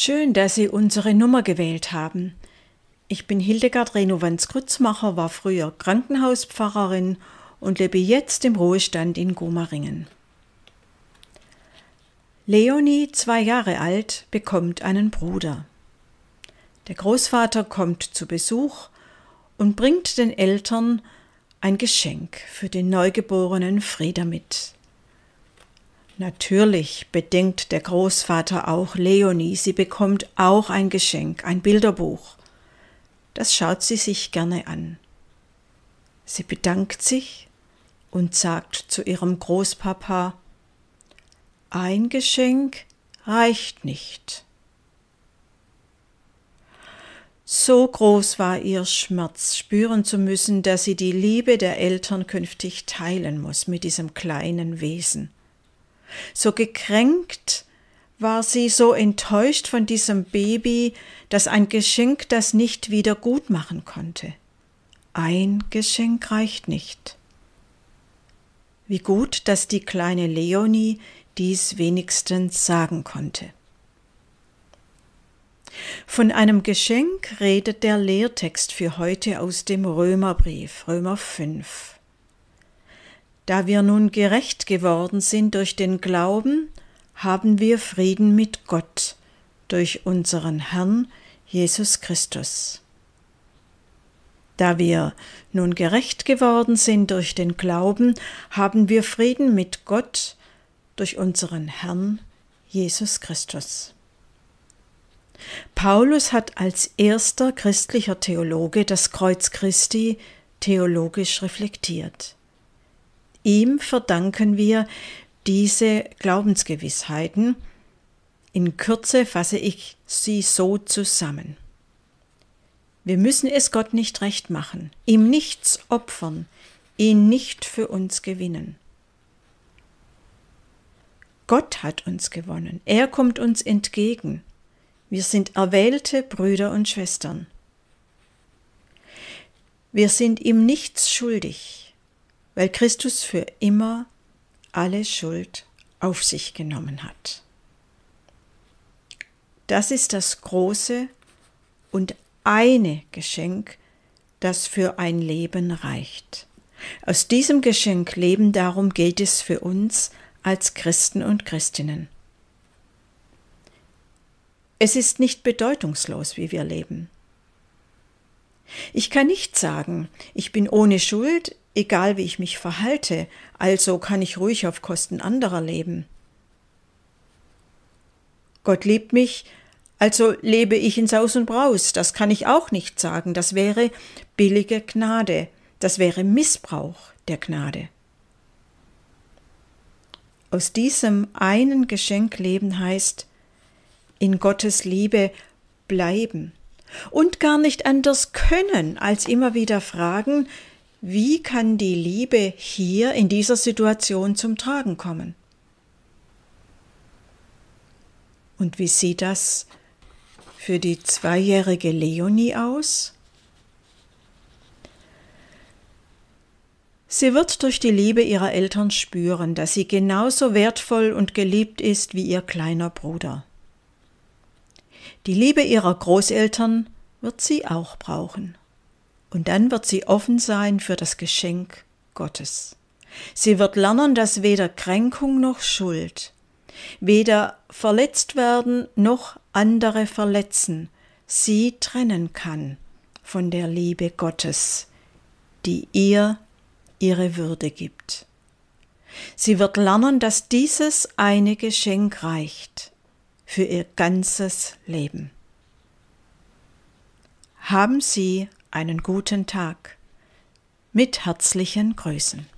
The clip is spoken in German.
Schön, dass Sie unsere Nummer gewählt haben. Ich bin Hildegard Renovanz-Grützmacher, war früher Krankenhauspfarrerin und lebe jetzt im Ruhestand in Gomaringen. Leonie, zwei Jahre alt, bekommt einen Bruder. Der Großvater kommt zu Besuch und bringt den Eltern ein Geschenk für den neugeborenen Frieder mit. Natürlich bedenkt der Großvater auch Leonie, sie bekommt auch ein Geschenk, ein Bilderbuch. Das schaut sie sich gerne an. Sie bedankt sich und sagt zu ihrem Großpapa, ein Geschenk reicht nicht. So groß war ihr Schmerz, spüren zu müssen, dass sie die Liebe der Eltern künftig teilen muss mit diesem kleinen Wesen. So gekränkt war sie, so enttäuscht von diesem Baby, dass ein Geschenk das nicht wieder gut machen konnte. Ein Geschenk reicht nicht. Wie gut, dass die kleine Leonie dies wenigstens sagen konnte. Von einem Geschenk redet der Lehrtext für heute aus dem Römerbrief, Römer 5. Da wir nun gerecht geworden sind durch den Glauben, haben wir Frieden mit Gott durch unseren Herrn Jesus Christus. Da wir nun gerecht geworden sind durch den Glauben, haben wir Frieden mit Gott durch unseren Herrn Jesus Christus. Paulus hat als erster christlicher Theologe das Kreuz Christi theologisch reflektiert. Ihm verdanken wir diese Glaubensgewissheiten. In Kürze fasse ich sie so zusammen. Wir müssen es Gott nicht recht machen, ihm nichts opfern, ihn nicht für uns gewinnen. Gott hat uns gewonnen, er kommt uns entgegen. Wir sind erwählte Brüder und Schwestern. Wir sind ihm nichts schuldig, weil Christus für immer alle Schuld auf sich genommen hat. Das ist das große und eine Geschenk, das für ein Leben reicht. Aus diesem Geschenk leben darum gilt es für uns als Christen und Christinnen. Es ist nicht bedeutungslos, wie wir leben. Ich kann nicht sagen, ich bin ohne Schuld, egal wie ich mich verhalte, also kann ich ruhig auf Kosten anderer leben. Gott liebt mich, also lebe ich in Saus und Braus, das kann ich auch nicht sagen, das wäre billige Gnade, das wäre Missbrauch der Gnade. Aus diesem einen Geschenk leben heißt, in Gottes Liebe bleiben und gar nicht anders können, als immer wieder fragen, wie kann die Liebe hier in dieser Situation zum Tragen kommen? Und wie sieht das für die zweijährige Leonie aus? Sie wird durch die Liebe ihrer Eltern spüren, dass sie genauso wertvoll und geliebt ist wie ihr kleiner Bruder. Die Liebe ihrer Großeltern wird sie auch brauchen. Und dann wird sie offen sein für das Geschenk Gottes. Sie wird lernen, dass weder Kränkung noch Schuld, weder verletzt werden noch andere verletzen, sie trennen kann von der Liebe Gottes, die ihr ihre Würde gibt. Sie wird lernen, dass dieses eine Geschenk reicht für ihr ganzes Leben. Haben Sie einen guten Tag. Mit herzlichen Grüßen.